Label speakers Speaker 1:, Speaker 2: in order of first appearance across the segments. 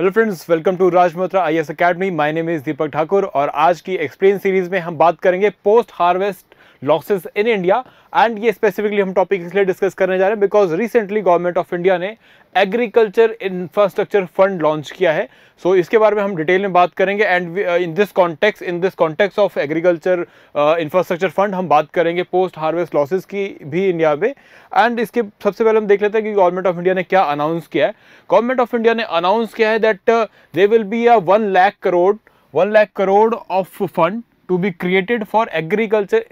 Speaker 1: Hello friends welcome to Raj Motra I S academy my name is Deepak Thakur और आज की explain series में हम बात करेंगे post harvest losses in India and ये स्पेसिफिकली हम टॉपिक इसलिए डिस्कस करने जा रहे हैं because recently government of India ने एग्रीकल्चर इंफ्रास्ट्रक्चर फंड लॉन्च किया है सो so, इसके बारे में हम डिटेल में बात करेंगे and in this context in this context of agriculture infrastructure fund हम बात करेंगे पोस्ट हार्वेस्ट लॉसेज की भी इंडिया में एंड इसके सबसे पहले हम देख लेते हैं कि गवर्नमेंट ऑफ इंडिया ने क्या अनाउंस किया है गवर्नमेंट ऑफ इंडिया ने अनाउंस किया है that they will be a one lakh crore one lakh crore of fund to be created for agriculture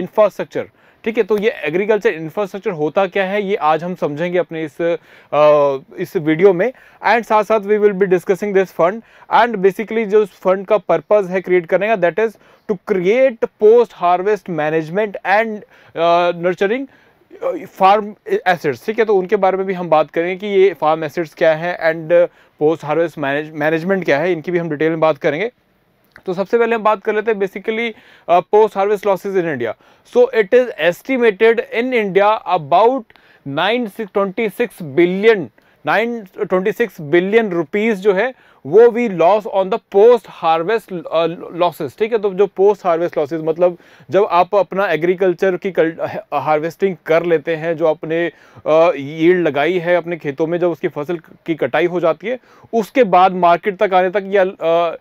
Speaker 1: infrastructure ठीक है तो ये एग्रीकल्चर इंफ्रास्ट्रक्चर होता क्या है ये आज हम समझेंगे अपने इस आ, इस वीडियो में एंड साथ साथ we will be discussing this fund and basically जो फंड का पर्पस है क्रिएट करने का that is to create post harvest management and nurturing farm assets ठीक है तो उनके बारे में भी हम बात करेंगे कि ये फार्म एसेट्स क्या है एंड पोस्ट हार्वेस्ट मैनेजमेंट क्या है इनकी भी हम डिटेल में बात करेंगे तो सबसे पहले हम बात कर लेते हैं basically post harvest losses in India so it is estimated in India about nine billion six billion rupees जो है वो we loss on the post harvest losses ठीक है तो जो पोस्ट हार्वेस्ट लॉसेस मतलब जब आप अपना एग्रीकल्चर की हार्वेस्टिंग कर लेते हैं जो आपने ईड uh, लगाई है अपने खेतों में जब उसकी फसल की कटाई हो जाती है उसके बाद मार्केट तक आने तक या uh,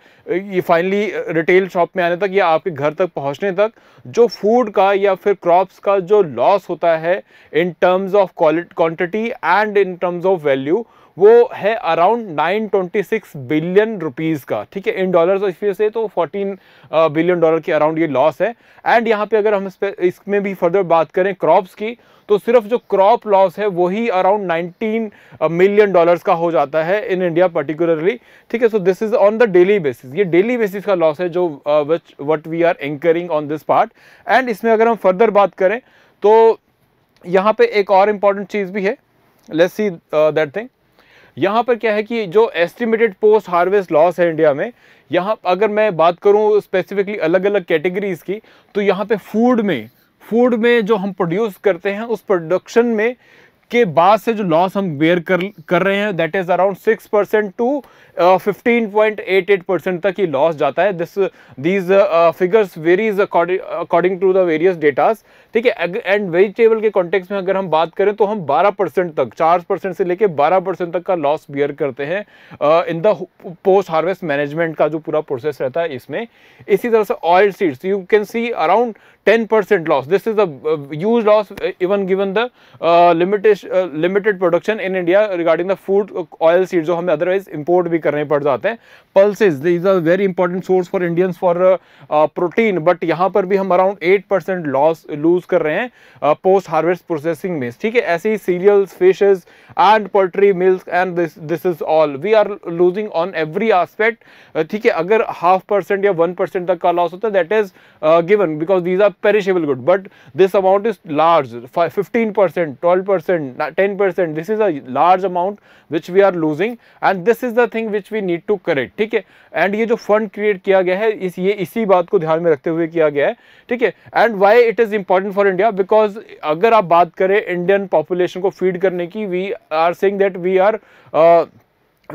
Speaker 1: ये फाइनली रिटेल शॉप में आने तक या आपके घर तक पहुंचने तक जो फूड का या फिर क्रॉप्स का जो लॉस होता है in terms of quality quantity and in terms of value वो है अराउंड 926 बिलियन रुपीज़ का ठीक है इन डॉलर्स इस से तो 14 बिलियन डॉलर के अराउंड ये लॉस है एंड यहाँ पे अगर हम इस पर इसमें भी फर्दर बात करें क्रॉप्स की तो सिर्फ जो क्रॉप लॉस है वही अराउंड 19 मिलियन डॉलर्स का हो जाता है इन इंडिया पर्टिकुलरली ठीक है so this is on the daily basis ये डेली बेसिस का लॉस है जो which what we are anchoring on this part and इसमें अगर हम फर्दर बात करें तो यहाँ पे एक और इम्पॉर्टेंट चीज़ भी है लेट्स सी दैट थिंग यहाँ पर क्या है कि जो एस्टिमेटेड पोस्ट हार्वेस्ट लॉस है इंडिया में यहाँ अगर मैं बात करूँ स्पेसिफिकली अलग अलग कैटेगरीज़ की तो यहाँ पे फूड में फूड में जो हम प्रोड्यूस करते हैं उस प्रोडक्शन में के बाद से जो लॉस हम बेयर कर कर रहे हैं that is around six percent to fifteen point eight eight percent तक ही लॉस जाता है this these figures varies according to the various datas ठीक है एंड वेजिटेबल के कॉन्टेक्स में अगर हम बात करें तो हम 12 परसेंट तक 4 परसेंट से लेकर 12 परसेंट तक का लॉस बियर करते हैं in the post harvest management का जो पूरा प्रोसेस रहता है इसमें इसी तरह से oil seeds you can see around 10 percent loss this is as loss even given the limited limited production in India regarding the food oil seed जो हमें अदरवाइज इम्पोर्ट भी करने पड़ जाते हैं pulses is a very important source for Indians for protein but यहाँ पर भी हम around eight loss lose use कर रहे हैं पोस्ट हार्वेस्ट प्रोसेसिंग में ठीक है ऐसे ही cereals fishes and poultry milk and this this is all we are losing on every aspect ठीक है अगर हाफ परसेंट या वन परसेंट तक का लॉस होता है that is given because these are perishable good but this amount is large fifteen percent twelve percent ten percent this is a large amount which we are losing and this is the thing which we need to correct ठीक है and ये जो fund create किया गया है इस ये इसी बात को ध्यान में रखते हुए किया गया है ठीक है and why it is important important for India because अगर आप बात करें इंडियन पॉपुलेशन को फीड करने की we are saying that we are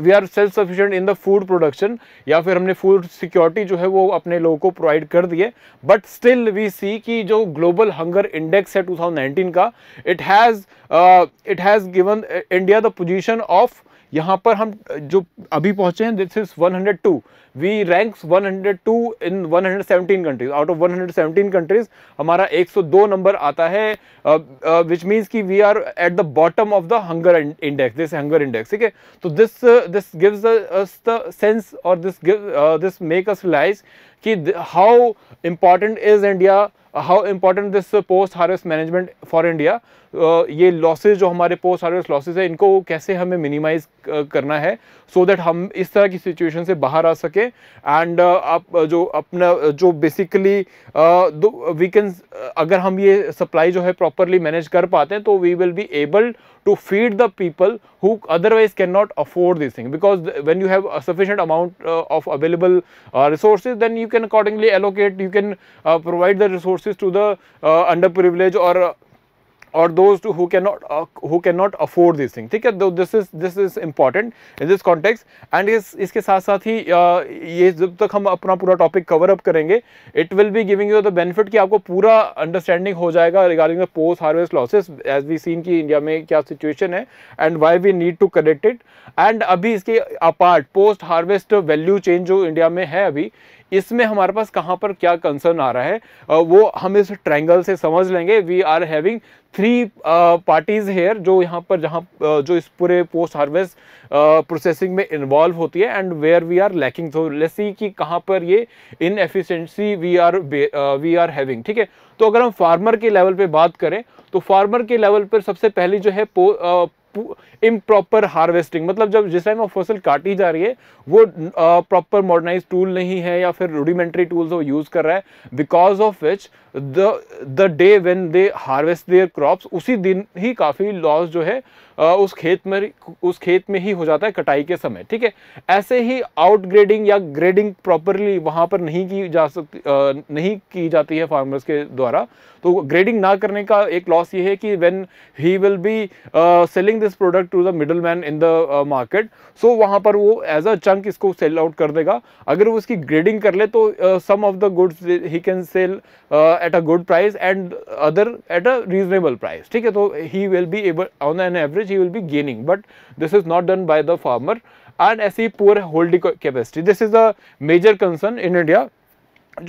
Speaker 1: we are self sufficient in the food production या फिर हमने फूड सिक्योरिटी जो है वो अपने लोगों को प्रोवाइड कर दिए बट स्टिल वी सी कि जो ग्लोबल हंगर इंडेक्स है 2019 का it has it has given India the position of यहाँ पर हम जो अभी पहुँचे हैं this is 102 we ranks 102 in 117 countries out of 117 countries हमारा 102 नंबर आता है विच मीन्स कि we are at the bottom of the hunger index this hunger index ठीक है तो this this gives us the sense और this give this make us realise कि how important is India how important this post harvest management for India ये losses जो हमारे post harvest losses है इनको कैसे हमें मिनिमाइज करना है सो so दैट हम इस तरह की सिचुएशन से बाहर आ सके ओके एंड आप uh, uh, जो अपना uh, जो बेसिकली वी कैन अगर हम ये सप्लाई जो है प्रॉपरली मैनेज कर पाते हैं तो we will be able to feed the people who otherwise can not afford this thing because when you have sufficient amount of available resources then you can accordingly allocate you can provide the resources to the under privilege और or who can not who can not afford this thing ठीक है though this is this is important in this context and इस इसके साथ साथ ही uh, ये जब तक हम अपना पूरा टॉपिक कवर अप करेंगे it will be giving you the benefit कि आपको पूरा अंडरस्टैंडिंग हो जाएगा regarding the post harvest losses as we seen की इंडिया में क्या सिचुएशन है and why we need to correct it and अभी इसके apart post harvest value change जो इंडिया में है अभी इसमें हमारे पास कहाँ पर क्या कंसर्न आ रहा है वो हम इस ट्रैंगल से समझ लेंगे we are having three parties here जो यहाँ पर जहाँ जो इस पूरे पोस्ट हार्वेस्ट प्रोसेसिंग में इन्वॉल्व होती है and where we are lacking so let's see कि कहाँ पर ये inefficiency we are we are having ठीक है तो अगर हम फार्मर के लेवल पे बात करें तो फार्मर के लेवल पर सबसे पहली जो है इम्प्रॉपर हार्वेस्टिंग मतलब जब जिस टाइम वो फसल काटी जा रही है वो प्रॉपर मॉडर्नाइज टूल नहीं है या फिर रूडिमेंट्री टूल्स वो यूज़ कर रहा है because of which the day when they harvest their crops उसी दिन ही काफ़ी लॉस जो है उस खेत में उस खेत में ही हो जाता है कटाई के समय ठीक है ऐसे ही आउटग्रेडिंग या ग्रेडिंग प्रॉपरली वहाँ पर नहीं की जा सकती नहीं की जाती है फार्मर्स के द्वारा तो ग्रेडिंग ना करने का एक लॉस ये है कि when he will be selling this product to the middle man in the market so वहाँ पर वो एज अ चंक इसको सेल आउट कर देगा अगर वो इसकी ग्रेडिंग कर ले तो some of the goods he can sell at a good price and other at a reasonable price ठीक है तो he will be able on an average he will be gaining but this is not done by the farmer and as he poor holding capacity this is a major concern in India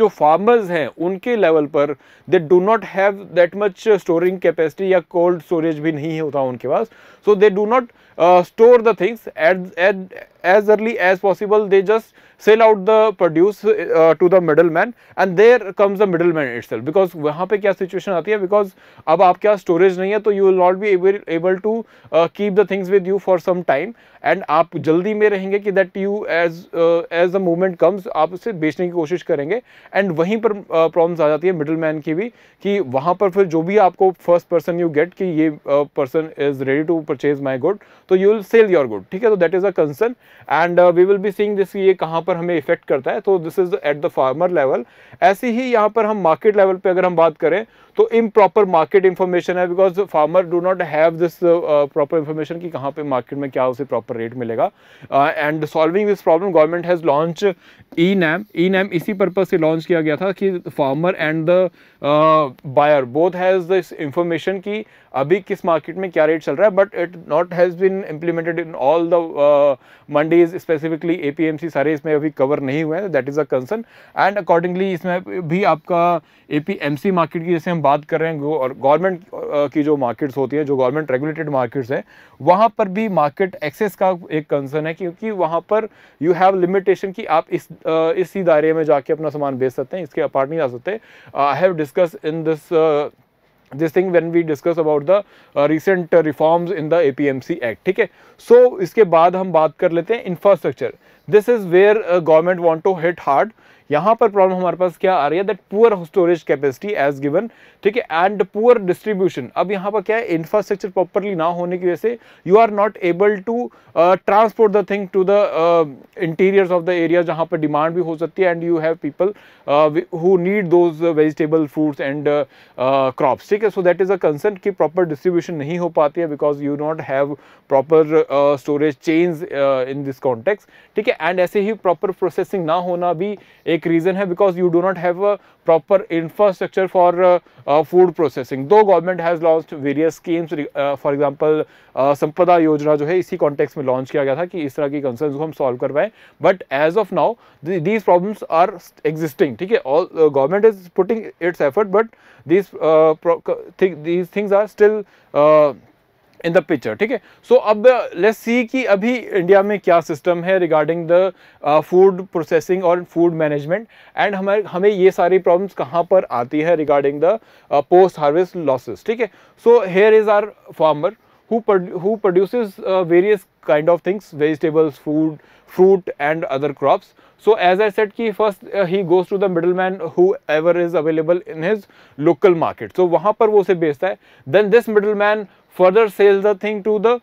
Speaker 1: जो farmers हैं उनके level पर they do not have that much storing capacity या cold storage भी नहीं होता उनके पास so they do not store the things at at as early as possible they just sell out the produce uh, to the middleman and there comes the middleman itself because wahan pe kya situation aati hai because ab आपके पास storage nahi hai तो you will not be able able to uh, keep the things with you for some time and aap jaldi mein rahenge ki that you as uh, as the moment comes aap use bechne ki koshish karenge and वहीं par uh, problems aa jati hai middleman ki bhi ki wahan par fir jo bhi aapko first person you get ki ye uh, person is ready to purchase my good तो you will sell your good theek hai so that is a concern and we will be seeing this ये कहाँ पर हमें effect करता है तो this is at the farmer level ऐसे ही यहाँ पर हम मार्केट लेवल पर अगर हम बात करें तो इम्प्रॉपर मार्केट इन्फॉर्मेशन है because farmer do not have this proper information कि कहाँ पे मार्केट में क्या उसे प्रॉपर रेट मिलेगा and solving this problem government has launch E NAM E NAM इसी पर्पज से लॉन्च किया गया था कि farmer and the buyer both has this information कि अभी किस मार्केट में क्या रेट चल रहा है but it not has been implemented in all the mandis specifically uh सारे इसमें अभी कवर नहीं हुए हैं that is a concern and accordingly इसमें भी आपका ए मार्केट की जैसे हम हम बात कर रहे हैं और गवर्नमेंट की जो मार्केट्स होती हैं जो गवर्नमेंट रेगुलेटेड मार्केट्स हैं वहाँ पर भी मार्केट एक्सेस का एक कंसर्न है क्योंकि वहाँ पर यू हैव लिमिटेशन कि आप इस इसी दायरे में जाके अपना सामान बेच सकते हैं इसके अपार्ट नहीं जा सकते I have discuss in this this thing when we discuss about the recent reforms in the A P M C act ठीक है सो इसके बाद हम बात कर लेते हैं infrastructure this is where government want to hit hard यहाँ पर प्रॉब्लम हमारे पास क्या आ रही है that poor storage capacity as given ठीक है एंड पुअर डिस्ट्रीब्यूशन अब यहाँ पर क्या है इंफ्रास्ट्रक्चर प्रॉपरली ना होने की वजह से you are not able to transport the thing to the interior of the area जहां पर डिमांड भी हो सकती है and you have people who need those vegetable fruits and crops ठीक है so that is a concern कि proper distribution नहीं हो पाती है because you not have proper storage change in this context ठीक है एंड ऐसे ही प्रॉपर प्रोसेसिंग ना होना भी एक एक रीज़न है because you do not have proper infrastructure for food processing though government has launch various schemes for example Sampada Yojana जो है इसी कॉन्टेक्स में लॉन्च किया गया था कि इस तरह की कंसर्न को हम सॉल्व करवाएं but as of now these problem are existing ठीक है all government is putting its effort but these things are still in the picture ठीक है सो अब लेट्स uh, सी कि अभी इंडिया में क्या सिस्टम है रिगार्डिंग द फूड प्रोसेसिंग और फूड मैनेजमेंट एंड हमें हमें ये सारी प्रॉब्लम्स कहाँ पर आती है regarding the post harvest losses ठीक है so here is our farmer who produce various kind of things vegetables food fruit and other crops so as I said की first he goes to the middle man whoever is available in his local market so वहाँ पर वो उसे बेचता है then this middle man further sell the thing to the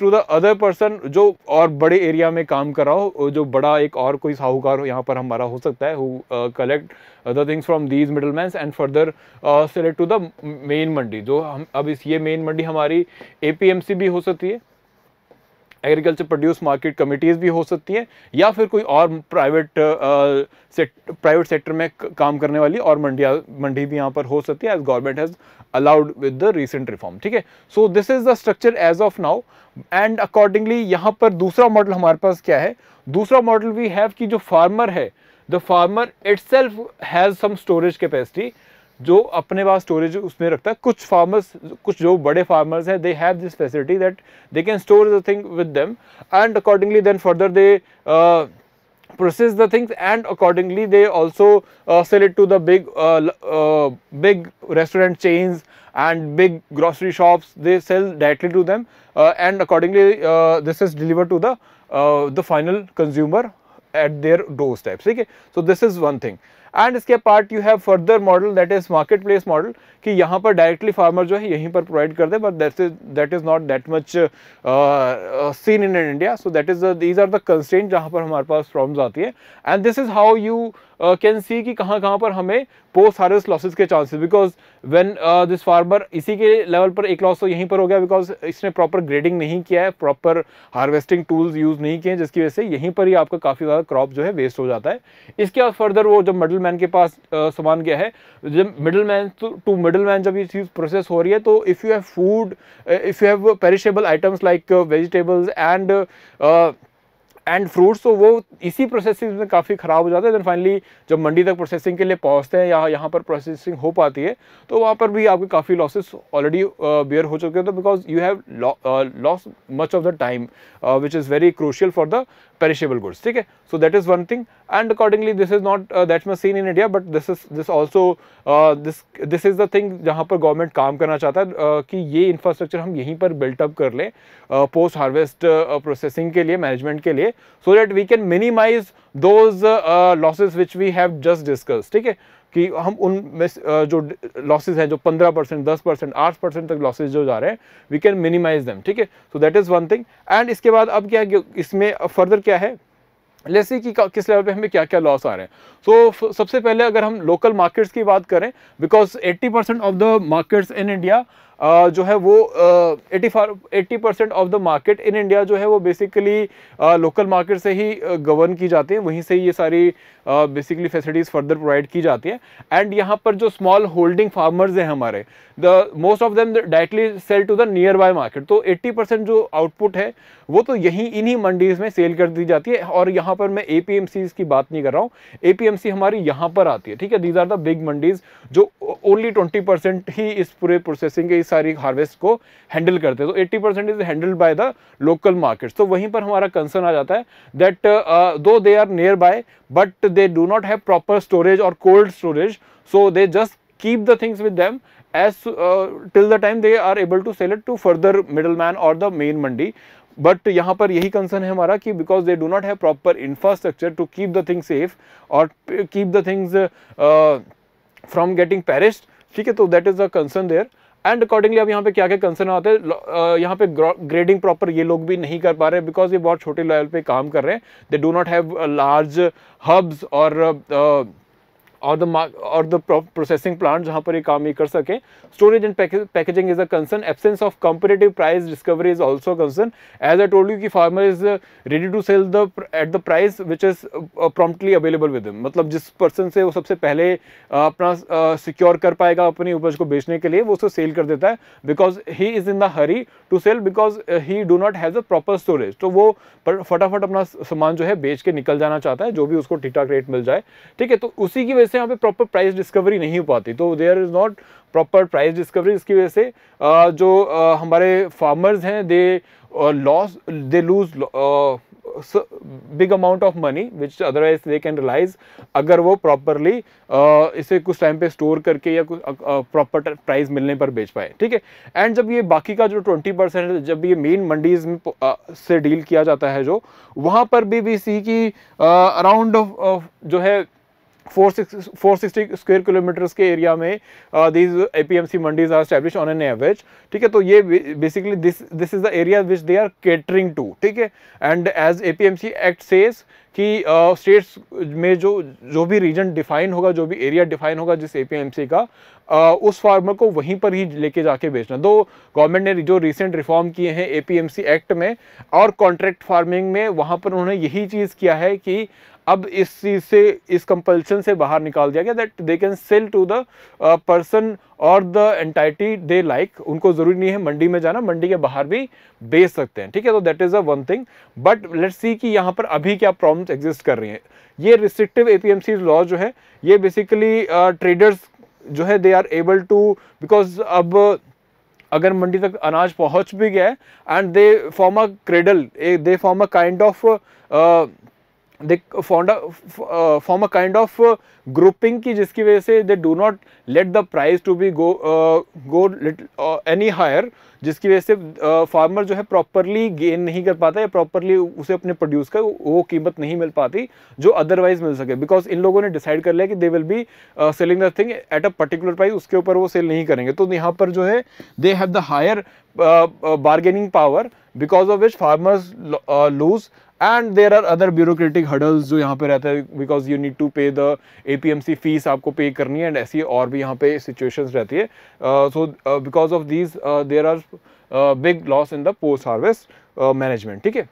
Speaker 1: to the other person जो और बड़े एरिया में काम कर रहा हो जो बड़ा एक और कोई साहूकार यहाँ पर हमारा हो सकता है who collect the things from these middle mans and further select to the main mandi जो हम अब इस ये मेन मंडी हमारी ए भी हो सकती है एग्रीकल्चर प्रोड्यूस मार्केट कमिटीज भी हो सकती हैं या फिर कोई और प्राइवेट सेक्ट, प्राइवेट सेक्टर में काम करने वाली और मंडिया मंडी भी यहाँ पर हो सकती है as government has allowed with the recent reform ठीक है so this is the structure as of now and accordingly यहाँ पर दूसरा मॉडल हमारे पास क्या है दूसरा मॉडल वी हैव की जो फार्मर है the farmer itself has some storage capacity जो अपने पास स्टोरेज उसमें रखता है कुछ फार्मर्स कुछ जो बड़े फार्मर्स हैं they have this facility that they can store the thing with them and accordingly then further they process the things and accordingly they also uh, sell it to the big uh, uh, big restaurant chains and big grocery shops they sell directly to them uh, and accordingly this is delivered to the the final consumer at their doorsteps okay so this is one thing and इसके part you have further model that is market place model कि यहाँ पर directly farmer जो है यहीं पर provide कर दे but that is that is not that much seen in India so that is these are the constant जहाँ पर हमारे पास प्रॉब्लम आती है and this is how you can uh, see कि कहाँ कहाँ पर हमें पोस्ट हार्वेस्ट लॉसेज के chances because when this farmer इसी के लेवल पर एक लॉस तो यहीं पर हो गया बिकॉज इसने प्रॉपर ग्रेडिंग नहीं किया है प्रॉपर हार्वेस्टिंग टूल्स यूज़ नहीं किए जिसकी वजह से यहीं पर ही आपका काफ़ी ज़्यादा क्रॉप जो है वेस्ट हो जाता है इसके बाद फर्दर वो जब मिडल मैन के पास uh, सामान गया है जब middle man to middle man जब ये चीज़ प्रोसेस हो रही है तो if you have food if you have perishable items like vegetables and and fruits तो वो इसी प्रोसेसिंग में काफ़ी ख़राब हो जाते हैं देन फाइनली जब मंडी तक प्रोसेसिंग के लिए पहुंचते हैं या यहाँ पर प्रोसेसिंग हो पाती है तो वहाँ पर भी आपके काफ़ी लॉसेस ऑलरेडी बियर हो चुके हैं तो because you have loss much of the time which is very crucial for the perishable goods theek hai so that is one thing and accordingly this is not uh, that much seen in India but this is this also uh, this this is the thing jahan par government kaam karna chahta hai uh, ki ye infrastructure hum यहीं par built up kar le uh, post harvest uh, processing ke liye management ke liye so that we can minimize those uh, losses which we have just discussed theek hai कि हम उन जो losses हैं जो पंद्रह percent दस percent आठ percent तक लॉसेज जो जा रहे हैं वी कैन मिनिमाइज दैम ठीक है so that is one thing एंड इसके बाद अब क्या इसमें फर्दर क्या है जैसे कि किस लेवल पे हमें क्या क्या लॉस आ रहे हैं सो so, सबसे पहले अगर हम लोकल मार्केट्स की बात करें because 80 of the markets in India जो है वो eighty eighty percent of the market in India जो है वो बेसिकली लोकल मार्केट से ही गवर्न की जाती है वहीं से ये सारी बेसिकली फैसिलिटीज़ फर्दर प्रोवाइड की जाती है एंड यहाँ पर जो स्मॉल होल्डिंग फार्मर्स हैं हमारे the most of them directly sell to the nearby market तो 80 परसेंट जो आउटपुट है वो तो यहीं इन्हीं मंडीज़ में सेल कर दी जाती है और यहाँ पर मैं ए की बात नहीं कर रहा हूँ ए हमारी यहाँ पर आती है ठीक है these are the big mandis जो ओनली ट्वेंटी ही इस पूरे प्रोसेसिंग के इस सारी हार्वेस्ट को हैंडल करते हैं तो eighty percent is handled by the local markets तो वहीं पर हमारा कंसर्न आ जाता है that though they are nearby but they do not have proper storage और cold storage so they just keep the things with them as till the time they are able to sell it to further middle man और the main mandi but यहाँ पर यही concern है हमारा कि because they do not have proper infrastructure to keep the things safe और keep the things from getting पेरिस्ट ठीक है तो that is a concern there and accordingly अब यहाँ पे क्या क्या कंसर्न आते हैं यहाँ पे ग्रेडिंग प्रॉपर ये लोग भी नहीं कर पा रहे बिकॉज ये बहुत छोटे लेवल पे काम कर रहे हैं they do not have large hubs और uh, और द और द प्रोसेसिंग प्लांट जहां पर ये काम ये कर सकें storage and packaging is a concern absence of comparative price discovery is also concern as a told you की farmer is ready to sell the at the price which is promptly available with मतलब जिस person से वो सबसे पहले uh, अपना secure uh, कर पाएगा अपनी उपज को बेचने के लिए वो उसे सेल कर देता है because he is in the hurry to sell because he do not has a proper storage तो वो फटाफट अपना सामान जो है बेच के निकल जाना चाहता है जो भी उसको ठीक ठाक रेट मिल जाए ठीक है तो उसी की वजह से यहाँ पे प्रॉपर प्राइस डिस्कवरी नहीं हो पाती तो there is not proper price discovery इसकी वजह से जो हमारे फार्मर्स हैं they loss they lose big amount of money which otherwise they can realise अगर वो प्रॉपरली uh, इसे कुछ टाइम पे स्टोर करके या कुछ प्रॉपर uh, प्राइस मिलने पर बेच पाए ठीक है एंड जब ये बाकी का जो 20 परसेंट जब ये मेन मंडीज में uh, से डील किया जाता है जो वहाँ पर भी वी सी की अराउंड जो है four six four sixty square kilometres के एरिया में these A P M C mandis are establish on an average ठीक है तो ये basically this this is the area which they are catering to ठीक है and as A P M C act says कि states uh, में जो जो भी रीजन डिफाइन होगा जो भी एरिया डिफाइन होगा जिस एपीएमसी का uh, उस फार्मर को वहीं पर ही लेके जाके बेचना दो गवर्नमेंट ने जो रिसेंट रिफॉर्म किए हैं एपीएमसी एक्ट में और कॉन्ट्रैक्ट फार्मिंग में वहाँ पर उन्होंने यही चीज़ किया है कि अब इस चीज़ से इस कंपल्शन से बाहर निकाल दिया गया that they can sell to the person और द एंटाइटी दे लाइक उनको ज़रूरी नहीं है मंडी में जाना मंडी के बाहर भी बेच सकते हैं ठीक है तो that is a one thing but let's see कि यहाँ पर अभी क्या प्रॉब्लम्स एग्जिस्ट कर रही हैं ये रिस्ट्रिक्टिव ए लॉ जो है ये बेसिकली ट्रेडर्स uh, जो है they are able to because अब अगर मंडी तक अनाज पहुंच भी गया and they form a cradle they form a kind of they form a kind of grouping की जिसकी वजह से they do not let the price to be go go go little, जिसकी वजह से फार्मर जो है प्रॉपरली गेन नहीं कर पाता या प्रॉपरली उसे अपने प्रोड्यूस का वो कीमत नहीं मिल पाती जो अदरवाइज मिल सके बिकॉज इन लोगों ने डिसाइड कर लिया कि they will be selling the thing at a particular price उसके ऊपर वो सेल नहीं करेंगे तो यहाँ पर जो है they have the higher bargaining power because of which farmers lose and there are other bureaucratic hurdles जो यहाँ पे रहते हैं because you need to pay the A P M C fees आपको पे करनी है एंड ऐसी और भी यहाँ पे सिचुएशन रहती है so because of these there are big loss in the post harvest management ठीक है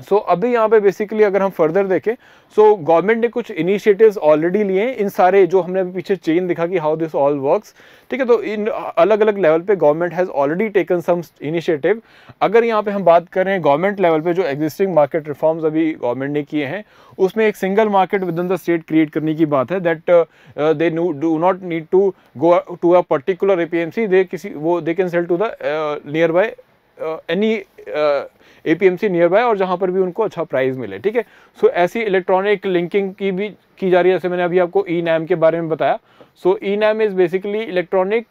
Speaker 1: सो so, अभी यहाँ पे बेसिकली अगर हम फर्दर देखें सो so, गवर्नमेंट ने कुछ इनिशिएटिव्स ऑलरेडी लिए हैं इन सारे जो हमने अभी पीछे चेन दिखा कि हाउ दिस ऑल वर्क्स ठीक है तो इन अलग अलग लेवल पे government has already taken some initiative अगर यहाँ पे हम बात करें गवर्नमेंट लेवल पे जो एग्जिस्टिंग मार्केट रिफॉर्म्स अभी गवर्नमेंट ने किए हैं उसमें एक single market within the state create करने की बात है that they do not need to go to a particular a they किसी वो they can sell to the nearby any a nearby और जहाँ पर भी उनको अच्छा प्राइस मिले ठीक है सो ऐसी इलेक्ट्रॉनिक लिंकिंग की भी की जा रही है जैसे मैंने अभी आपको ई e के बारे में बताया so e NAM is basically electronic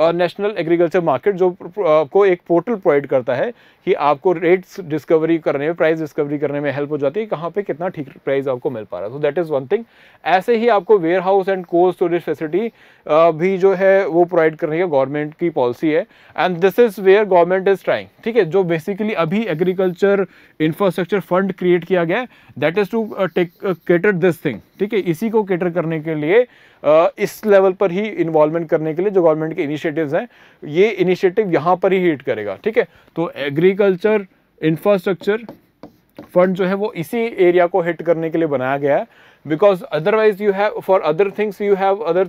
Speaker 1: national agriculture market जो आपको एक पोर्टल प्रोवाइड करता है कि आपको रेट्स डिस्कवरी करने में प्राइस डिस्कवरी करने में हेल्प हो जाती है कहाँ पे कितना ठीक प्राइस आपको मिल पा रहा है तो दैट इज़ वन थिंग ऐसे ही आपको warehouse and cold storage facility भी जो है वो प्रोवाइड करने का गवर्नमेंट की पॉलिसी है and this is where government is trying ठीक है जो बेसिकली अभी एग्रीकल्चर इंफ्रास्ट्रक्चर फंड क्रिएट किया गया है that is to take cater this thing ठीक है इसी को केटर करने के लिए इस लेवल पर ही इन्वॉल्वमेंट करने के लिए जो गवर्नमेंट के इनिशिएटिव्स हैं ये इनिशिएटिव यहाँ पर ही हिट करेगा ठीक है तो एग्रीकल्चर इंफ्रास्ट्रक्चर फंड जो है वो इसी एरिया को हिट करने के लिए बनाया गया है because otherwise you have for other things you have other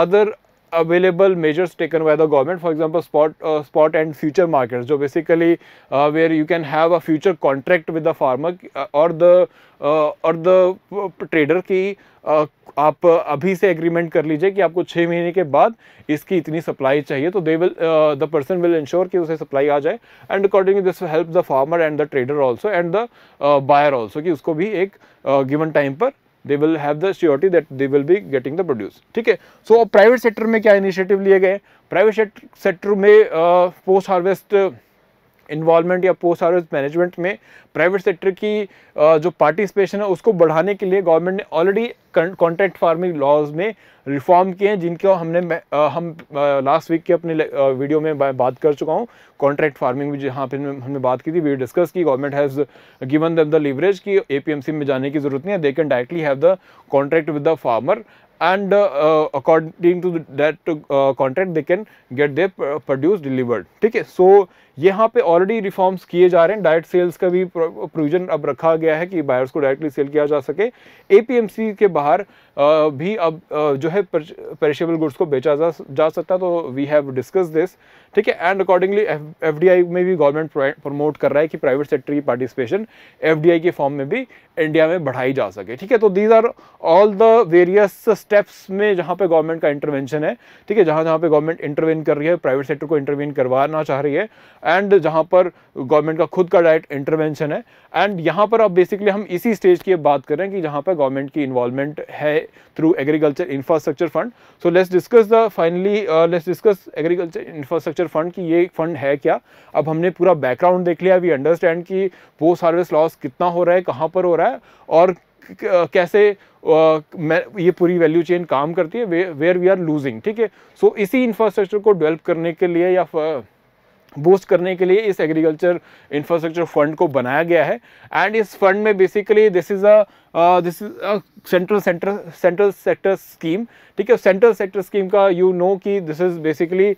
Speaker 1: other available measures taken by the government for example spot spot and future market जो basically where you can have a future contract with the farmer और the और the trader की आप अभी से agreement कर लीजिए कि आपको छः महीने के बाद इसकी इतनी सप्लाई चाहिए तो they will the person will ensure कि उसे सप्लाई आ जाए and accordingly this help the farmer and the trader also and the buyer also कि उसको भी एक गिवन uh, टाइम पर they will have the surety that they will be getting the produce ठीक है सो प्राइवेट सेक्टर में क्या initiative लिए गए प्राइवेट सेक्टर में पोस्ट हार्वेस्ट इन्वॉलमेंट या पोस्ट हार्वेस्ट मैनेजमेंट में प्राइवेट सेक्टर की जो पार्टिसिपेशन है उसको बढ़ाने के लिए गवर्नमेंट ने ऑलरेडी कॉन्ट्रैक्ट फार्मिंग लॉज में रिफॉर्म किए हैं जिनको हमने हम लास्ट वीक के अपने वीडियो में बात कर चुका हूँ कॉन्ट्रैक्ट फार्मिंग भी जहाँ पर हमने बात की थी वी डिस्कस की government has given them the leverage की ए में जाने की ज़रूरत नहीं है they can directly have the contract with the farmer and according to that contract they can get they produce delivered ठीक है सो यहाँ पे ऑलरेडी रिफॉर्म्स किए जा रहे हैं डायरेक्ट सेल्स का भी प्रोविजन अब रखा गया है कि बायर्स को डायरेक्टली सेल किया जा सके एपीएमसी के बाहर भी अब जो है पेरिशेबल गुड्स को बेचा जा, जा सकता तो वी हैव डिस्कस दिस ठीक है एंड अकॉर्डिंगली एफ में भी गवर्नमेंट प्रमोट कर रहा है कि प्राइवेट सेक्टर की पार्टिसिपेशन एफ के फॉर्म में भी इंडिया में बढ़ाई जा सके ठीक है तो these are all the various steps में जहाँ पे गवर्नमेंट का इंटरवेंशन है ठीक है जहाँ जहाँ पे गवर्नमेंट इंटरवेन कर रही है प्राइवेट सेक्टर को इंटरवेन करवाना चाह रही है एंड जहाँ पर गवर्नमेंट का खुद का डायरेक्ट इंटरवेंशन है एंड यहाँ पर अब बेसिकली हम इसी स्टेज की बात करें कि जहाँ पर गवर्नमेंट की इन्वॉल्वमेंट है through agriculture infrastructure fund so let's discuss the finally let's discuss agriculture infrastructure fund कि ये फंड है क्या अब हमने पूरा बैकग्राउंड देख लिया वी अंडरस्टैंड कि पोस्ट हार्वेस्ट लॉस कितना हो रहा है कहाँ पर हो रहा है और कैसे मैं ये पूरी वैल्यू चेन काम करती है वेयर वी आर लूजिंग ठीक है सो इसी इंफ्रास्ट्रक्चर को डेवलप करने के लिए या बूस्ट करने के लिए इस एग्रीकल्चर इंफ्रास्ट्रक्चर फंड को बनाया गया है एंड इस फंड में basically this is a this is central center central sector scheme ठीक है सेंट्रल सेक्टर स्कीम का यू नो कि this is basically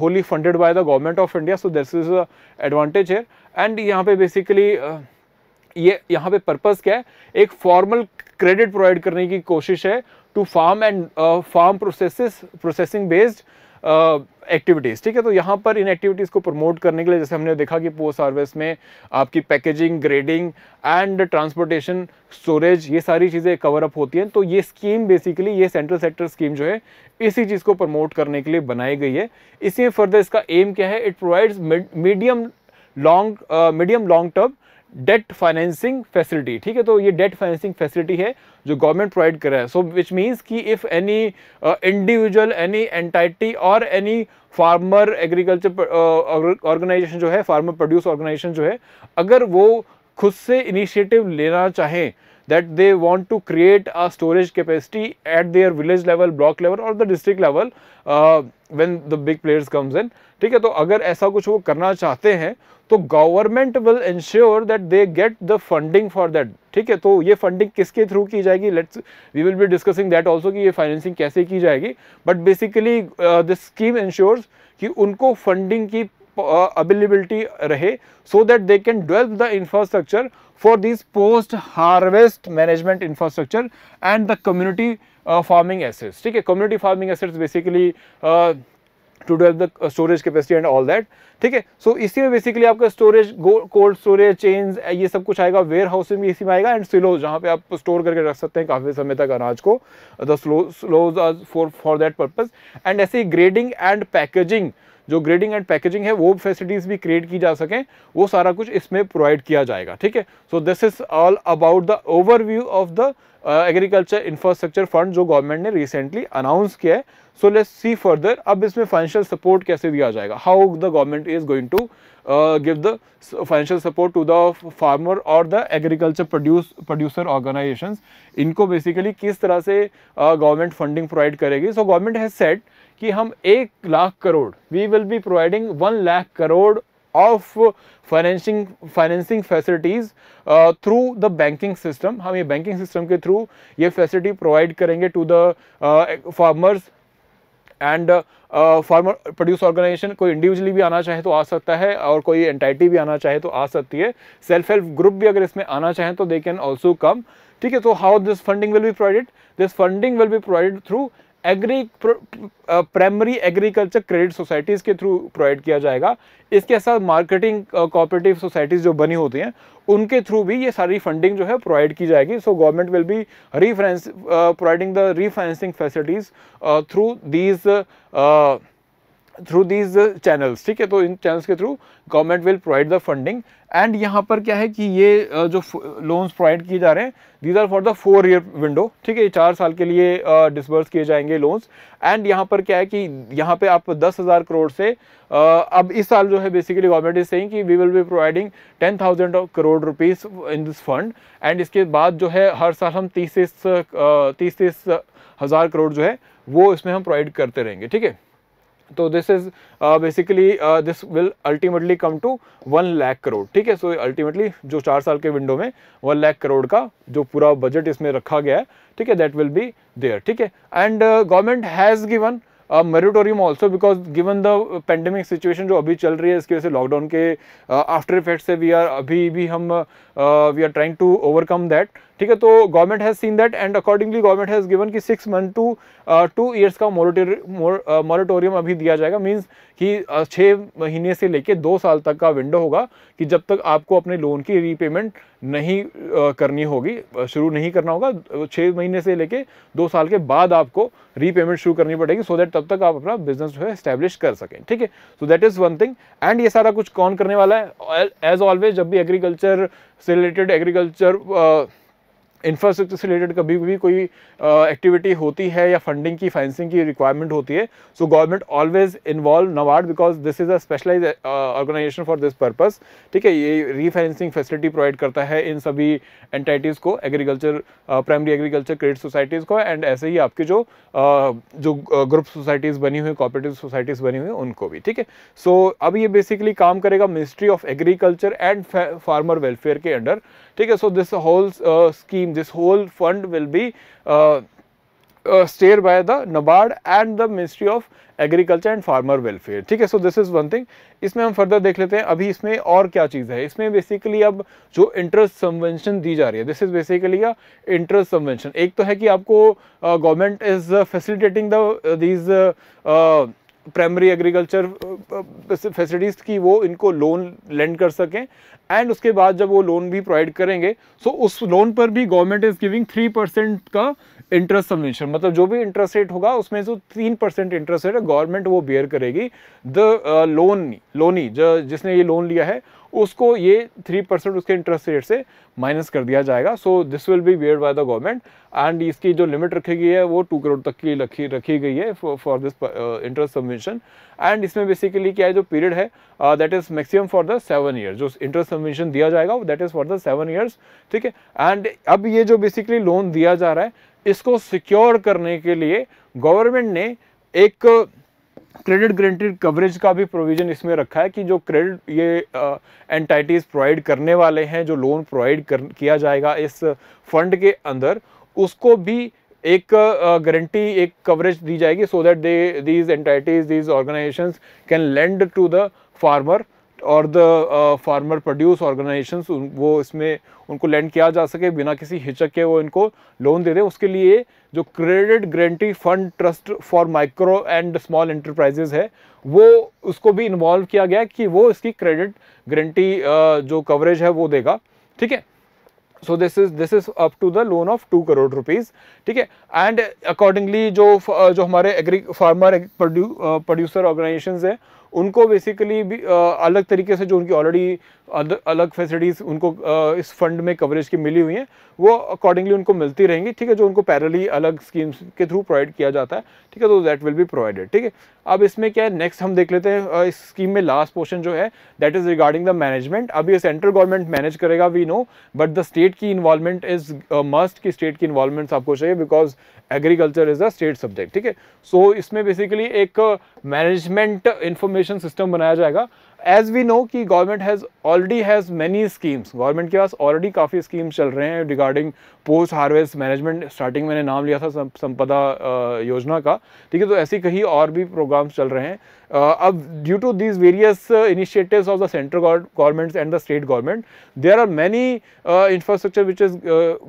Speaker 1: wholly funded by the government of India so this is advantage है and यहाँ पे basically uh, ये यहाँ पे पर्पज़ क्या है एक फॉर्मल क्रेडिट प्रोवाइड करने की कोशिश है to farm and farm process processing based activities ठीक है तो यहाँ पर इन एक्टिविटीज़ को प्रमोट करने के लिए जैसे हमने देखा कि पोस्ट सर्विस में आपकी packaging grading and transportation storage ये सारी चीज़ें कवर अप होती हैं तो ये स्कीम बेसिकली ये सेंट्रल सेक्टर स्कीम जो है इसी चीज़ को प्रमोट करने के लिए बनाई गई है इसी फर्दर इसका एम क्या है it provides medium long medium long term debt financing facility ठीक है तो ये डेट फाइनेंसिंग फैसिलिटी है जो गवर्नमेंट प्रोवाइड कर रहा है सो विच मीन्स कि if any individual any entity और एनी फार्मर एग्रीकल्चर ऑर्गेनाइजेशन जो है फार्मर प्रोड्यूस ऑर्गेनाइजेशन जो है अगर वो खुद से इनिशिएटिव लेना चाहें that they want to create a storage capacity at their village level, block level or the district level uh, when the big players comes in. ठीक है तो अगर ऐसा कुछ वो करना चाहते हैं तो government will ensure that they get the funding for that ठीक है तो ये फंडिंग किसके थ्रू की जाएगी let's we will be discussing that also कि ये फाइनेंसिंग कैसे की जाएगी but basically this scheme ensures कि उनको फंडिंग की अवेलेबिलिटी रहे so that they can develop the infrastructure for this post harvest management infrastructure and the community farming assets ठीक है community farming assets basically to develop the storage capacity and all that ठीक है सो इसी में basically आपका storage cold storage change ये सब कुछ आएगा वेयर हाउसिंग भी इसी में आएगा एंड स्लो जहाँ पे आप स्टोर करके रख सकते हैं काफ़ी समय तक अनाज को the silo silos for for that purpose and ऐसी ग्रेडिंग एंड पैकेजिंग जो ग्रेडिंग एंड पैकेजिंग है वो फैसिलिटीज़ भी क्रिएट की जा सकें वो सारा कुछ इसमें प्रोवाइड किया जाएगा ठीक है so this is all about the overview of the agriculture infrastructure fund जो गवर्नमेंट ने रिसेंटली अनाउंस किया है सो लेट्स सी फर्दर अब इसमें फाइनेंशियल सपोर्ट कैसे दिया जाएगा how the government is going to give the financial support to the farmer और the agriculture produce producer organisation इनको बेसिकली किस तरह से गवर्नमेंट फंडिंग प्रोवाइड करेगी सो गवर्नमेंट हैज सेट कि हम एक lakh crore we will be providing one lakh crore of financing financing facilities through the banking system हम ये बैंकिंग सिस्टम के थ्रू ये फैसिलिटी प्रोवाइड करेंगे to the farmers and farmer produce organisation कोई इंडिविजुअली भी आना चाहे तो आ सकता है और कोई एंटाइटी भी आना चाहे तो आ सकती है सेल्फ हेल्प ग्रुप भी अगर इसमें आना चाहे तो दे कैन ऑल्सो कम ठीक है तो how this funding will be provided this funding will be provided through agri primary agriculture credit societies के थ्रू प्रोवाइड किया जाएगा इसके साथ मार्केटिंग कोऑपरेटिव सोसाइटीज़ जो बनी होती हैं उनके थ्रू भी ये सारी फंडिंग जो है प्रोवाइड की जाएगी so government will be refinance providing the refinancing facilities through these through these channels ठीक है तो इन चैनल्स के through government will provide the funding and यहाँ पर क्या है कि ये uh, जो लोन्स प्रोवाइड किए जा रहे हैं these are for the four year window ठीक है ये चार साल के लिए डिसबर्स uh, किए जाएंगे लोन्स एंड यहाँ पर क्या है कि यहाँ पे आप दस हज़ार करोड़ से uh, अब इस साल जो है बेसिकली गवर्नमेंट इज सेइंग कि we will be providing ten thousand crore rupees in this fund and इसके बाद जो है हर साल हम तीस तीस तीस हज़ार करोड़ जो है वो इसमें हम प्रोवाइड करते रहेंगे ठीक है तो this is basically this will ultimately come to one lakh crore ठीक है सो अल्टीमेटली जो चार साल के विंडो में वन लैख करोड़ का जो पूरा बजट इसमें रखा गया है ठीक है दैट विल बी देयर ठीक है and government has given moratorium also because given the pandemic situation जो अभी चल रही है इसकी वजह से लॉकडाउन के आफ्टर uh, इफेक्ट से वी आर अभी भी हम we are trying to overcome that ठीक है तो government has seen that and accordingly government has given कि six month to two years का मॉरिटोरियम uh, अभी दिया जाएगा मीन्स कि uh, छः महीने से लेके दो साल तक का विंडो होगा कि जब तक आपको अपने लोन की रीपेमेंट नहीं uh, करनी होगी शुरू नहीं करना होगा छः महीने से लेके दो साल के बाद आपको रीपेमेंट शुरू करनी पड़ेगी सो so दैट तब तक आप अपना बिजनेस जो है स्टैब्लिश कर सकें ठीक है so that is one thing and ये सारा कुछ कौन करने वाला है एज ऑलवेज जब भी एग्रीकल्चर से रिलेटेड एग्रीकल्चर इंफ्रास्ट्रक्चर से रिलेटेड कभी भी कोई एक्टिविटी uh, होती है या फंडिंग की फाइनेंसिंग की रिक्वायरमेंट होती है so government always involve NABARD because this is a specialise organisation for this purpose ठीक है ये रीफाइनेंसिंग फैसिलिटी प्रोवाइड करता है इन सभी एंटाइटीज़ को agriculture primary agriculture credit societies को एंड ऐसे ही आपके जो uh, जो ग्रुप सोसाइटीज़ बनी हुई कॉपरेटिव सोसाइटीज़ बनी हुई उनको भी ठीक है सो अब ये बेसिकली काम करेगा ministry of agriculture and farmer welfare के अंडर ठीक है so this whole scheme this whole fund will be steer by the NABARD and the ministry of agriculture and farmer welfare ठीक है so this is one thing इसमें हम further देख लेते हैं अभी इसमें और क्या चीज़ है इसमें बेसिकली अब जो इंटरेस्ट सबवेंशन दी जा रही है this is basically interest subvention एक तो है कि आपको government is facilitating the these primary agriculture facilities की वो इनको लोन लेंड कर सकें एंड उसके बाद जब वो लोन भी प्रोवाइड करेंगे सो so उस लोन पर भी government is giving three percent का इंटरेस्ट सबमिशन मतलब जो भी इंटरेस्ट रेट होगा उसमें जो तीन परसेंट इंटरेस्ट रेट है गवर्नमेंट वो बेयर करेगी द लोन लोनी जिसने ये लोन लिया है उसको ये थ्री परसेंट उसके इंटरेस्ट रेट से माइनस कर दिया जाएगा so this will be bear by the government and इसकी जो लिमिट रखी गई है वो टू करोड़ तक की रखी रखी गई है for this interest submission and इसमें बेसिकली क्या है जो पीरियड है that is maximum for the seven year जो इंटरेस्ट सबमिशन दिया जाएगा that is for the seven years ठीक है एंड अब ये जो बेसिकली लोन दिया जा रहा है इसको सिक्योर करने के लिए गवर्नमेंट ने एक क्रेडिट ग्रेंटेड कवरेज का भी प्रोविज़न इसमें रखा है कि जो क्रेडिट ये एंटाइटीज़ प्रोवाइड करने वाले हैं जो लोन प्रोवाइड कर किया जाएगा इस फंड के अंदर उसको भी एक गारंटी एक कवरेज दी जाएगी so that they these entities these organisations can lend to the farmer और द फार्मर प्रोड्यूस ऑर्गेनाइजेशन वो इसमें उनको लैंड किया जा सके बिना किसी हिचक के वो इनको लोन दे दे उसके लिए जो credit guarantee fund trust for micro and small enterprises है वो उसको भी इन्वॉल्व किया गया कि वो इसकी क्रेडिट गारंटी uh, जो कवरेज है वो देगा ठीक है so this is this is up to the loan of two crore rupees ठीक है एंड अकॉर्डिंगली जो uh, जो हमारे एग्री फार्मर प्रोड्यूसर ऑर्गेनाइजेशन है उनको बेसिकली भी अलग तरीके से जो उनकी ऑलरेडी अलग फैसिलिटीज़ उनको इस फंड में कवरेज की मिली हुई हैं वो अकॉर्डिंगली उनको मिलती रहेंगी ठीक है जो उनको पैरली अलग स्कीम्स के थ्रू प्रोवाइड किया जाता है ठीक है तो दैट विल बी प्रोवाइडेड ठीक है अब इसमें क्या है नेक्स्ट हम देख लेते हैं इस स्कीम में लास्ट पोर्शन जो है that is regarding the management अब ये सेंट्रल गवर्नमेंट मैनेज करेगा we know but the state की इन्वॉल्वमेंट इज़ मस्ट की स्टेट की इन्वॉल्वमेंट आपको चाहिए because agriculture is the state subject ठीक है सो इसमें बेसिकली एक मैनेजमेंट इन्फॉर्मेशन एजुकेशन सिस्टम बनाया जाएगा एज वी नो कि government has already has many schemes government के पास ऑलरेडी काफ़ी स्कीम्स चल रहे हैं regarding post harvest management starting मैंने नाम लिया था संपदा योजना का ठीक है तो ऐसे कहीं और भी प्रोग्राम्स चल रहे हैं अब due to these various initiatives of the central governments and the state government they are many infrastructure which is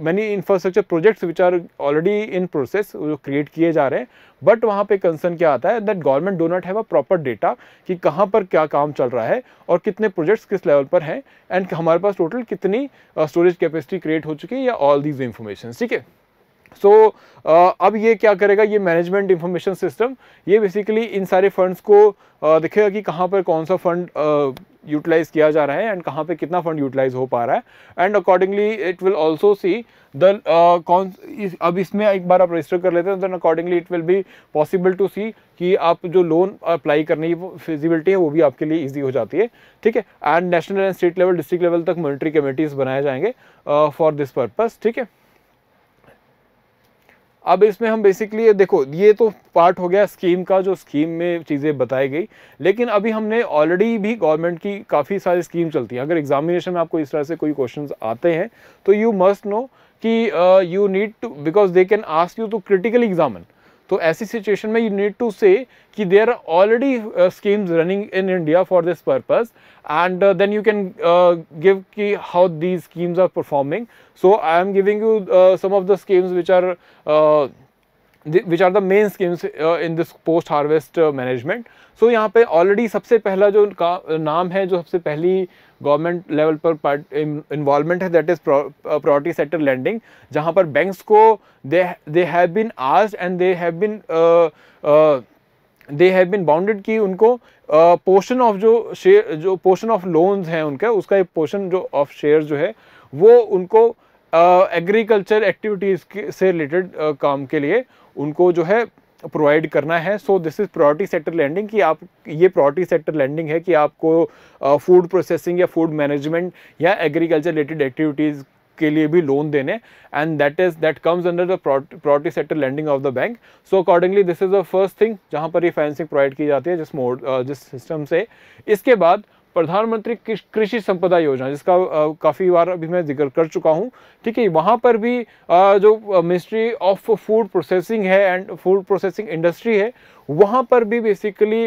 Speaker 1: many infrastructure projects which are already in process जो क्रिएट किए जा रहे हैं बट वहाँ पे कंसर्न क्या आता है that government do not have a proper data कि कहाँ पर क्या काम चल रहा है और कितने प्रोजेक्ट्स किस लेवल पर हैं एंड हमारे पास टोटल कितनी स्टोरेज कैपेसिटी क्रिएट हो चुकी है या ऑल दीज इन्फॉर्मेशन ठीक है सो uh, अब ये क्या करेगा ये मैनेजमेंट इन्फॉर्मेशन सिस्टम ये बेसिकली इन सारे फंड्स को uh, दिखेगा कि कहाँ पर कौन सा फंड यूटिलाइज uh, किया जा रहा है एंड कहाँ पे कितना फंड यूटिलाइज हो पा रहा है and accordingly it will also see the कौन इस, अब इसमें एक बार आप रजिस्टर कर लेते हैं then accordingly it will be possible to see कि आप जो लोन अप्लाई करने की फिजिबिलिटी है वो भी आपके लिए इजी हो जाती है ठीक है and national and state level district level तक मॉनिटरी कमेटीज़ बनाए जाएंगे फॉर दिस पर्पज़ ठीक है अब इसमें हम बेसिकली देखो ये तो पार्ट हो गया स्कीम का जो स्कीम में चीज़ें बताई गई लेकिन अभी हमने ऑलरेडी भी गवर्नमेंट की काफ़ी सारी स्कीम चलती हैं अगर एग्जामिनेशन में आपको इस तरह से कोई क्वेश्चन आते हैं तो यू मस्ट नो कि you need to because they can ask you to critical examine तो ऐसी सिचुएशन में यू नीड टू से कि there are already schemes running in India for this purpose and then you can give कि how these schemes are performing so I am giving you some of the schemes which are which are the main schemes in this post harvest management so यहाँ पे already सबसे पहला जो का uh, नाम है जो सबसे पहली गवर्नमेंट लेवल पर इन्वॉल्वमेंट है that is property sector lending जहाँ पर बैंक्स को दे दे हैव बीन आज and they have been they have been bounded कि उनको पोर्शन uh, ऑफ जो शेयर जो पोर्शन ऑफ लोन्स हैं उनका उसका एक पोर्शन जो ऑफ शेयर जो है वो उनको एग्रीकल्चर uh, एक्टिविटीज़ से रिलेटेड uh, काम के लिए उनको जो है प्रोवाइड करना है so this is property sector lending कि आप ये प्रॉपर्टी सेक्टर लैंडिंग है कि आपको फूड प्रोसेसिंग या फूड मैनेजमेंट या एग्रीकल्चर रिलेटेड एक्टिविटीज़ के लिए भी लोन देने and that is that comes under the property sector lending of the bank so accordingly this is the first thing जहां पर ये फाइनेंसिंग प्रोवाइड की जाती है जिस मोड जिस सिस्टम से इसके बाद प्रधानमंत्री कृषि संपदा योजना जिसका काफ़ी बार अभी मैं जिक्र कर चुका हूँ ठीक है वहाँ पर भी जो मिनिस्ट्री ऑफ फूड प्रोसेसिंग है एंड फूड प्रोसेसिंग इंडस्ट्री है वहाँ पर भी basically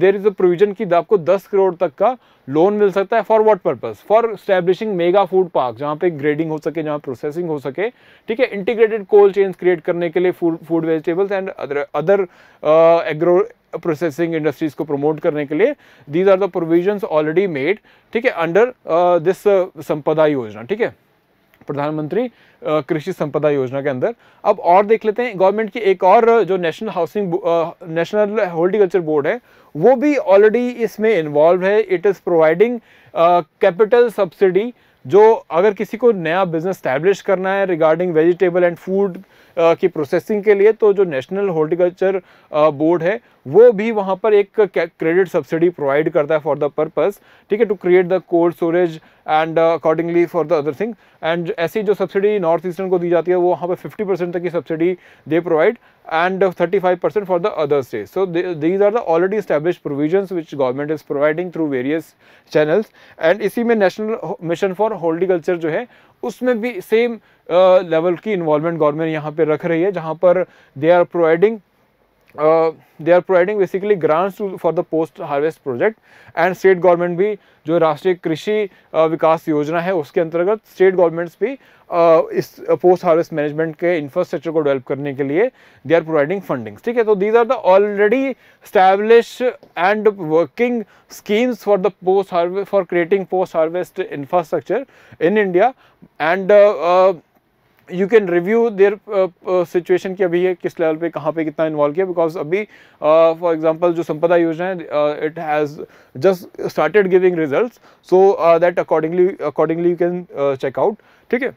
Speaker 1: there is a provision की आपको 10 करोड़ तक का लोन मिल सकता है for what purpose for establishing mega food park जहाँ पे ग्रेडिंग हो सके जहाँ प्रोसेसिंग हो सके ठीक है इंटीग्रेटेड कोल्ड चेन्स क्रिएट करने के लिए food food vegetables and other other agro processing industries को प्रमोट करने के लिए these are the provision already made ठीक है अंडर दिस संपदा योजना ठीक है प्रधानमंत्री uh, कृषि संपदा योजना के अंदर अब और देख लेते हैं गवर्नमेंट की एक और uh, जो national housing national horticulture board है वो भी ऑलरेडी इसमें इन्वॉल्व है it is providing capital subsidy जो अगर किसी को नया बिज़नेस स्टैब्लिश करना है रिगार्डिंग वेजिटेबल एंड फूड की प्रोसेसिंग के लिए तो जो नेशनल हॉर्टिकल्चर बोर्ड है वो भी वहाँ पर एक क्रेडिट सब्सिडी प्रोवाइड करता है फॉर द पर्पस ठीक है to create the cold storage and accordingly for the other thing and ऐसी जो सब्सिडी नॉर्थ ईस्टर्न को दी जाती है वो वहाँ पर फिफ्टी परसेंट तक की subsidy they provide and 35% for the other states. So, th these are the already established provisions which government is providing through various channels and इसी में national mission for हॉर्टिकल्चर जो है उसमें भी सेम लेवल uh, की involvement government यहाँ पे रख रही है जहाँ पर they are providing they uh, they are providing basically grants to, for the post harvest project and state government भी जो राष्ट्रीय कृषि uh, विकास योजना है उसके अंतर्गत स्टेट गवर्नमेंट्स भी uh, इस पोस्ट हार्वेस्ट मैनेजमेंट के इंफ्रास्ट्रक्चर को डेवलप करने के लिए दे आर प्रोवाइडिंग फंडिंग्स ठीक है तो these are the already establish and working schemes for the post harvest for creating post harvest infrastructure in India and you can review their situation की अभी है किस लेवल पे कहाँ पे कितना इन्वॉल्व किया बिकॉज अभी फॉर uh, एग्जांपल जो संपदा योजना है it has just started giving results so that accordingly accordingly you can check out ठीक है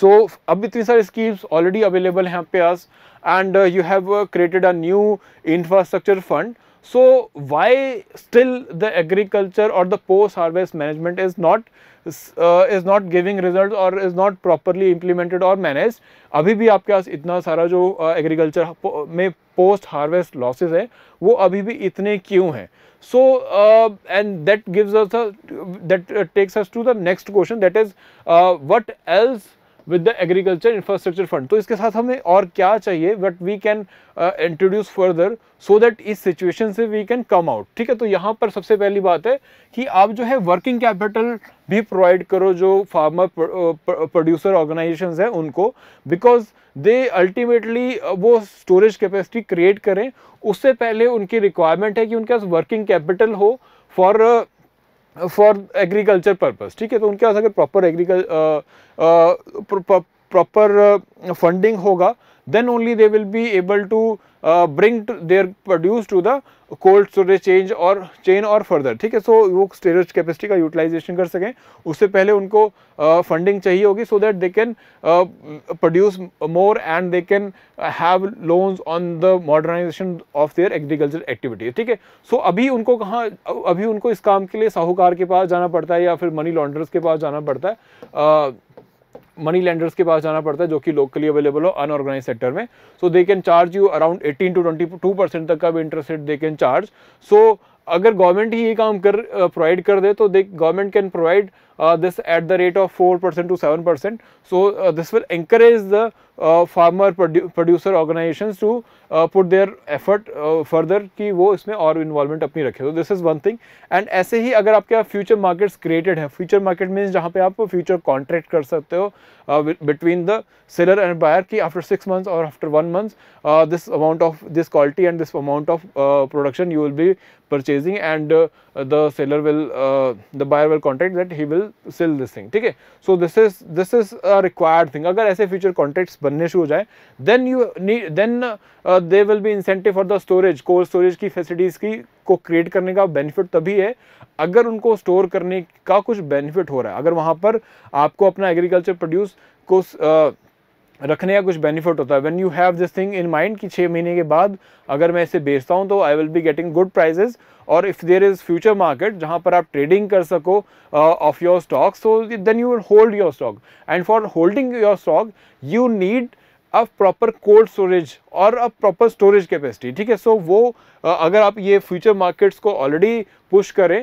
Speaker 1: सो अब इतनी सारी स्कीम्स ऑलरेडी अवेलेबल हैं पे आस and you have created a new infrastructure fund so why still the agriculture और the post harvest management is not uh, is not giving results or is not properly implemented or managed अभी भी आपके पास इतना सारा जो agriculture uh, में post harvest losses है वो अभी भी इतने क्यों हैं so uh, and that gives us a that uh, takes us to the next question that is uh, what else with the agriculture infrastructure fund तो इसके साथ हमें और क्या चाहिए but we can introduce further so that इस situation से we can come out ठीक है तो यहाँ पर सबसे पहली बात है कि आप जो है वर्किंग कैपिटल भी प्रोवाइड करो जो फार्मर प्रोड्यूसर ऑर्गेनाइजेशन हैं उनको बिकॉज दे अल्टीमेटली वो स्टोरेज कैपेसिटी क्रिएट करें उससे पहले उनकी रिक्वायरमेंट है कि उनके पास वर्किंग कैपिटल हो फॉर फॉर एग्रीकल्चर पर्पज ठीक है तो उनके पास अगर प्रॉपर एग्रीकल प्रॉपर फंडिंग होगा then only they will be able to bring their produce to the cold storage change और चेन और फर्दर ठीक है सो वो स्टोरेज कैपेसिटी का यूटिलाइजेशन कर सकें उससे पहले उनको फंडिंग uh, चाहिए होगी so that they can produce more and they can have loans on the modernisation of their agriculture activity ठीक है सो अभी उनको कहाँ अभी उनको इस काम के लिए साहूकार के पास जाना पड़ता है या फिर मनी लॉन्ड्रर्स के पास जाना पड़ता है uh, मनी लैंडर्स के पास जाना पड़ता है जो कि लोकली अवेलेबल हो अनऑर्गेनाइज सेक्टर में so they can charge you around 18 to 22 percent तक का भी interest rate they can charge so अगर गवर्नमेंट ही ये काम कर प्रोवाइड कर दे तो they government can provide this at the rate of four percent to seven percent so this will encourage the farmer producer organisation to put their effort further कि वो इसमें और इन्वॉल्वमेंट अपनी रखे तो this is one thing and ऐसे ही अगर आपके यहाँ फ्यूचर मार्केट्स क्रिएटेड है फ्यूचर मार्केट मीन्स जहाँ पे आप फ्यूचर कॉन्ट्रैक्ट कर सकते हो uh, between the seller and buyer ki after 6 months or after 1 month uh, this amount of this quality and this amount of uh, production you will be purchasing and the seller will the buyer will contact that he will sell this thing theek hai so this is this is a required thing agar aise future contracts banne shuru ho jaye then you need then there will be incentive for the storage cold storage ki facilities ki को create करने का benefit तभी है अगर उनको store करने का कुछ बेनिफिट हो रहा है अगर वहाँ पर आपको अपना एग्रीकल्चर प्रोड्यूस को रखने का कुछ बेनिफिट होता है when you have this thing in mind कि छः महीने के बाद अगर मैं इसे बेचता हूँ तो I will be getting good prices और if there is future market जहाँ पर आप ट्रेडिंग कर सको of your stock so then you hold your stock and for holding your stock you need अब प्रॉपर कोल्ड स्टोरेज और अब proper storage capacity ठीक है सो वो अगर आप ये फ्यूचर मार्केट्स को ऑलरेडी पुश करें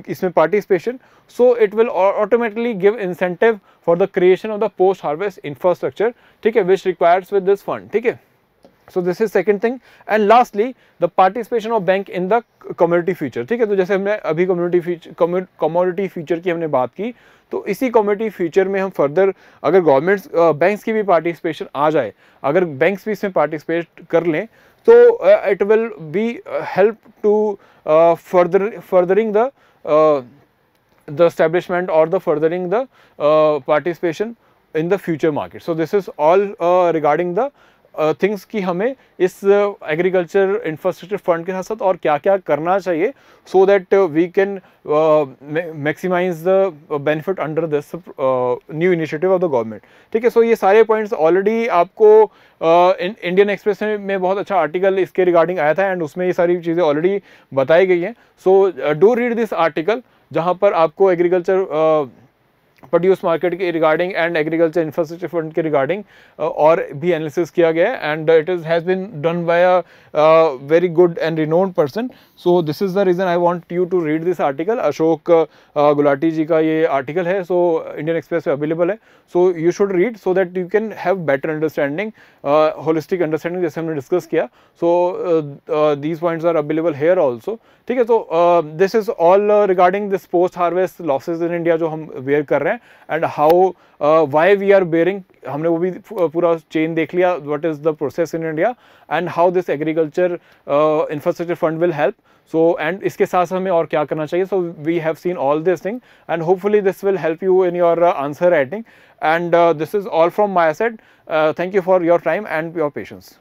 Speaker 1: इसमें participation so it will automatically give incentive for the creation of the post harvest infrastructure ठीक है which requires with this fund ठीक है so this is second thing and lastly the participation of bank in the community future ठीक है तो जैसे हमने अभी कम्युनिटी फ्यूचर फ्यूचर की हमने बात की तो इसी कम्युनिटी फ्यूचर में हम फर्दर अगर गवर्नमेंट्स बैंक्स की भी पार्टिसिपेशन आ जाए अगर बैंक्स भी इसमें पार्टिसिपेट कर लें तो it will be help to further furthering the the establishment or the furthering the uh, participation in the future market. So, this is all uh, things कि हमें इस एग्रीकल्चर इंफ्रास्ट्रक्चर फंड के साथ साथ और क्या क्या करना चाहिए so that we can maximize the benefit under this new initiative of the government ठीक है सो ये सारे पॉइंट्स ऑलरेडी आपको इंडियन uh, एक्सप्रेस में बहुत अच्छा आर्टिकल इसके रिगार्डिंग आया था एंड उसमें ये सारी चीज़ें ऑलरेडी बताई गई हैं so do read this article जहाँ पर आपको एग्रीकल्चर प्रोड्यूस मार्केट के regarding and agriculture infrastructure fund के रिगार्डिंग uh, और भी एनालिसिस किया गया है and it is has been done by a very good and renowned person so this is the reason I want you to read this article Ashok Gulati ji का ये article है so Indian Express पे available है so you should read so that you can have better understanding holistic understanding जैसे हमने discuss किया so these points are available here also ठीक है so this is all regarding this post harvest losses in India जो हम bear कर रहे हैं हैं and how why we are bearing हमने वो भी पूरा चेन देख लिया what is the process in India and how this agriculture infrastructure fund will help so and इसके साथ हमें और क्या करना चाहिए so we have seen all this thing and hopefully this will help you in your answer writing and this is all from my side thank you for your time and your patience